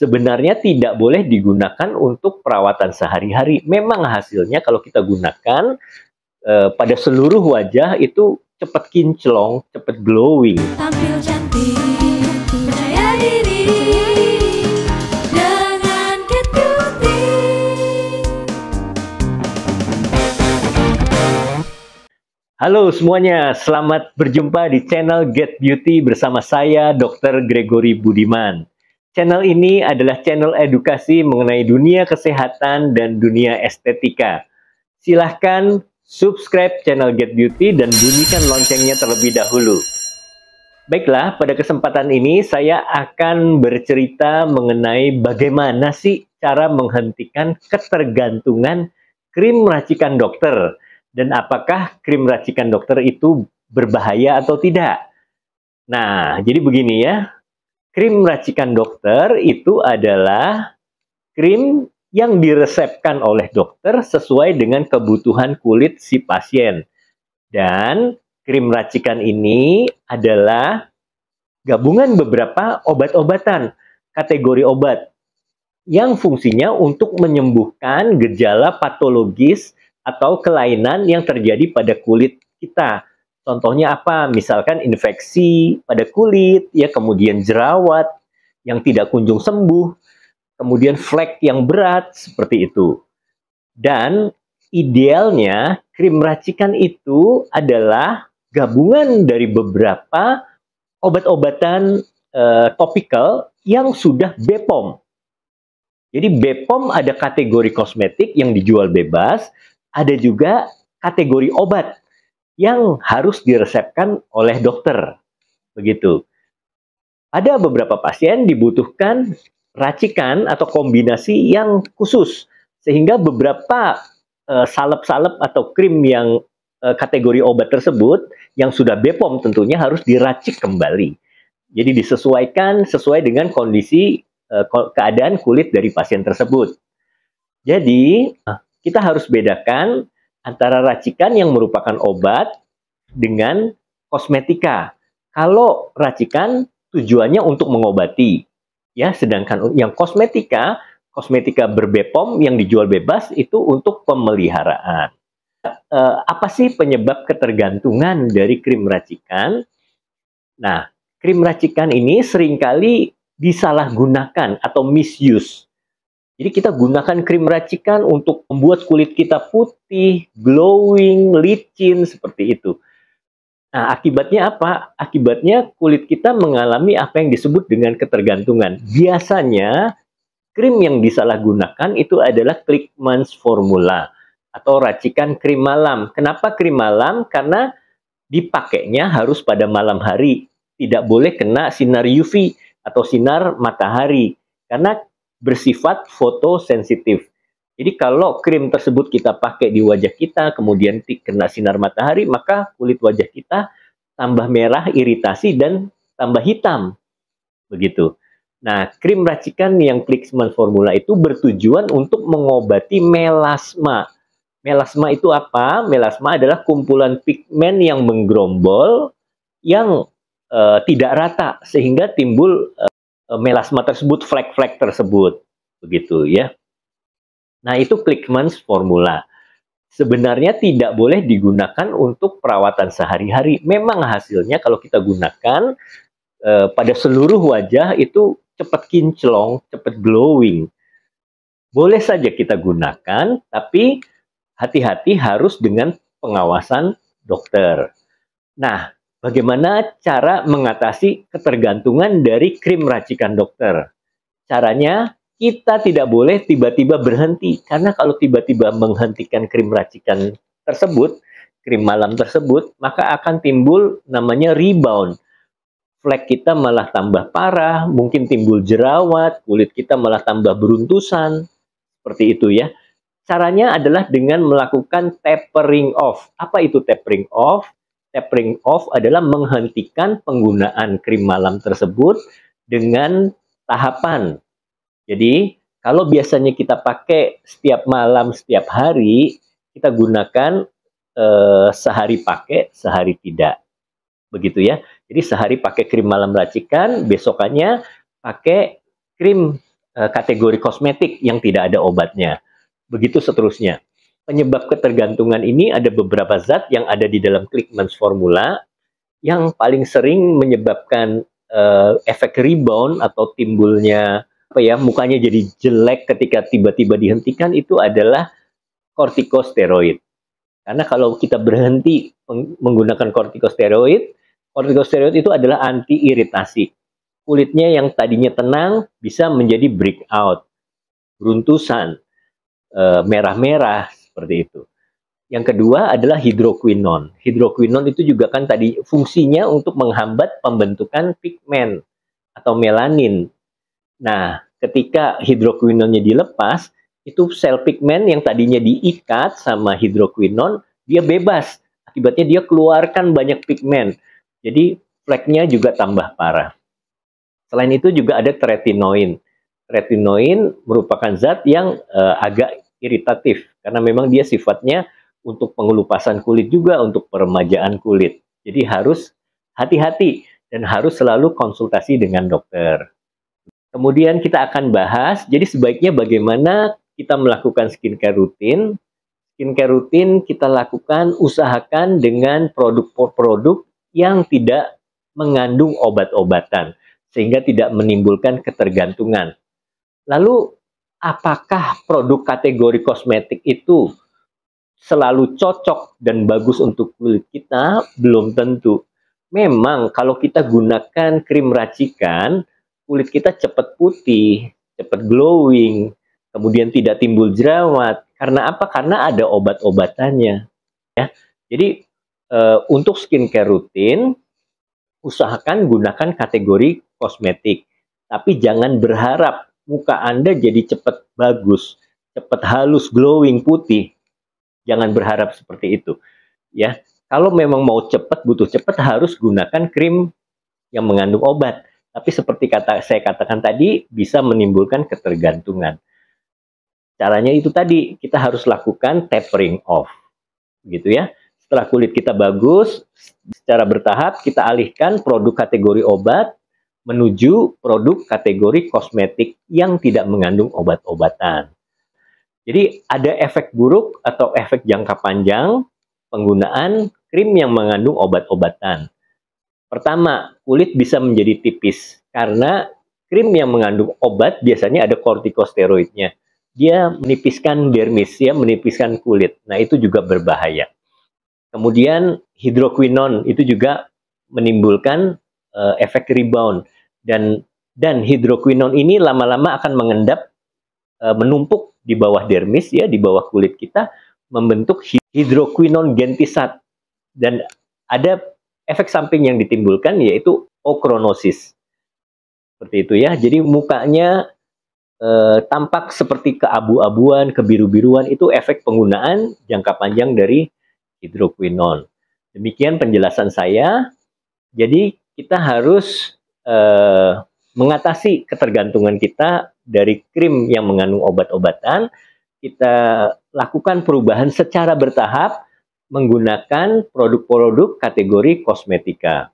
sebenarnya tidak boleh digunakan untuk perawatan sehari-hari. Memang hasilnya kalau kita gunakan e, pada seluruh wajah itu cepat kinclong, cepat glowing. Tampil cantik, Halo semuanya, selamat berjumpa di channel Get Beauty bersama saya Dr. Gregory Budiman. Channel ini adalah channel edukasi mengenai dunia kesehatan dan dunia estetika. Silahkan subscribe channel Get Beauty dan bunyikan loncengnya terlebih dahulu. Baiklah, pada kesempatan ini saya akan bercerita mengenai bagaimana sih cara menghentikan ketergantungan krim racikan dokter dan apakah krim racikan dokter itu berbahaya atau tidak. Nah, jadi begini ya krim racikan dokter itu adalah krim yang diresepkan oleh dokter sesuai dengan kebutuhan kulit si pasien. Dan krim racikan ini adalah gabungan beberapa obat-obatan, kategori obat yang fungsinya untuk menyembuhkan gejala patologis atau kelainan yang terjadi pada kulit kita. Contohnya apa? Misalkan infeksi pada kulit, ya kemudian jerawat yang tidak kunjung sembuh, kemudian flek yang berat seperti itu. Dan idealnya krim racikan itu adalah gabungan dari beberapa obat-obatan eh, topikal yang sudah BPOM. Jadi BPOM ada kategori kosmetik yang dijual bebas, ada juga kategori obat yang harus diresepkan oleh dokter. Begitu. Ada beberapa pasien dibutuhkan racikan atau kombinasi yang khusus sehingga beberapa eh, salep-salep uh, atau krim yang uh, kategori obat tersebut yang sudah Bepom tentunya harus diracik kembali. Jadi disesuaikan sesuai dengan kondisi uh, keadaan kulit dari pasien tersebut. Jadi kita harus bedakan antara racikan yang merupakan obat dengan kosmetika. Kalau racikan tujuannya untuk mengobati, ya, sedangkan yang kosmetika, kosmetika berbepom yang dijual bebas itu untuk pemeliharaan. E, apa sih penyebab ketergantungan dari krim racikan? Nah, krim racikan ini seringkali disalahgunakan atau misuse. Jadi kita gunakan krim racikan untuk membuat kulit kita putih, glowing, licin seperti itu. Nah, akibatnya apa? Akibatnya kulit kita mengalami apa yang disebut dengan ketergantungan. Biasanya krim yang disalahgunakan itu adalah Clickman's formula atau racikan krim malam. Kenapa krim malam? Karena dipakainya harus pada malam hari. Tidak boleh kena sinar UV atau sinar matahari. Karena bersifat fotosensitif. Jadi kalau krim tersebut kita pakai di wajah kita, kemudian kena sinar matahari, maka kulit wajah kita tambah merah, iritasi, dan tambah hitam. Begitu. Nah, krim racikan yang Klixman Formula itu bertujuan untuk mengobati melasma. Melasma itu apa? Melasma adalah kumpulan pigmen yang menggerombol, yang uh, tidak rata, sehingga timbul uh, Eh, melasma tersebut, flek-flek tersebut, begitu ya. Nah, itu Clickmans formula. Sebenarnya tidak boleh digunakan untuk perawatan sehari-hari. Memang hasilnya kalau kita gunakan e, pada seluruh wajah itu cepat kinclong, cepat glowing. Boleh saja kita gunakan, tapi hati-hati harus dengan pengawasan dokter. Nah, Bagaimana cara mengatasi ketergantungan dari krim racikan dokter? Caranya, kita tidak boleh tiba-tiba berhenti. Karena kalau tiba-tiba menghentikan krim racikan tersebut, krim malam tersebut, maka akan timbul namanya rebound. Flek kita malah tambah parah, mungkin timbul jerawat, kulit kita malah tambah beruntusan. Seperti itu ya. Caranya adalah dengan melakukan tapering off. Apa itu tapering off? tapering off adalah menghentikan penggunaan krim malam tersebut dengan tahapan. Jadi, kalau biasanya kita pakai setiap malam, setiap hari, kita gunakan eh, sehari pakai, sehari tidak. Begitu ya. Jadi sehari pakai krim malam racikan, besokannya pakai krim eh, kategori kosmetik yang tidak ada obatnya. Begitu seterusnya penyebab ketergantungan ini ada beberapa zat yang ada di dalam Clickman's formula yang paling sering menyebabkan uh, efek rebound atau timbulnya apa ya mukanya jadi jelek ketika tiba-tiba dihentikan itu adalah kortikosteroid. Karena kalau kita berhenti menggunakan kortikosteroid, kortikosteroid itu adalah anti iritasi. Kulitnya yang tadinya tenang bisa menjadi breakout, runtusan eh, merah-merah, seperti itu. Yang kedua adalah hidroquinon. Hidroquinon itu juga kan tadi fungsinya untuk menghambat pembentukan pigmen atau melanin. Nah, ketika hidroquinonnya dilepas, itu sel pigmen yang tadinya diikat sama hidroquinon, dia bebas. Akibatnya dia keluarkan banyak pigmen. Jadi fleknya juga tambah parah. Selain itu juga ada tretinoin. Tretinoin merupakan zat yang uh, agak iritatif karena memang dia sifatnya untuk pengelupasan kulit juga, untuk peremajaan kulit. Jadi harus hati-hati dan harus selalu konsultasi dengan dokter. Kemudian kita akan bahas, jadi sebaiknya bagaimana kita melakukan skincare rutin. Skincare rutin kita lakukan, usahakan dengan produk-produk yang tidak mengandung obat-obatan, sehingga tidak menimbulkan ketergantungan. Lalu apakah produk kategori kosmetik itu selalu cocok dan bagus untuk kulit kita? Belum tentu. Memang kalau kita gunakan krim racikan, kulit kita cepat putih, cepat glowing, kemudian tidak timbul jerawat. Karena apa? Karena ada obat-obatannya. Ya. Jadi e, untuk skincare rutin, usahakan gunakan kategori kosmetik. Tapi jangan berharap muka Anda jadi cepat bagus, cepat halus, glowing, putih. Jangan berharap seperti itu. Ya, kalau memang mau cepat, butuh cepat harus gunakan krim yang mengandung obat. Tapi seperti kata saya katakan tadi, bisa menimbulkan ketergantungan. Caranya itu tadi, kita harus lakukan tapering off. Gitu ya. Setelah kulit kita bagus, secara bertahap kita alihkan produk kategori obat menuju produk kategori kosmetik yang tidak mengandung obat-obatan. Jadi ada efek buruk atau efek jangka panjang penggunaan krim yang mengandung obat-obatan. Pertama, kulit bisa menjadi tipis karena krim yang mengandung obat biasanya ada kortikosteroidnya. Dia menipiskan dermis, ya, menipiskan kulit. Nah, itu juga berbahaya. Kemudian hidroquinon itu juga menimbulkan uh, efek rebound dan dan hidroquinon ini lama-lama akan mengendap uh, menumpuk di bawah dermis ya di bawah kulit kita membentuk hidroquinon gentisat dan ada efek samping yang ditimbulkan yaitu okronosis seperti itu ya jadi mukanya e, tampak seperti keabu-abuan kebiru-biruan itu efek penggunaan jangka panjang dari hidroquinon demikian penjelasan saya jadi kita harus uh, mengatasi ketergantungan kita dari krim yang mengandung obat-obatan. Kita lakukan perubahan secara bertahap menggunakan produk-produk kategori kosmetika.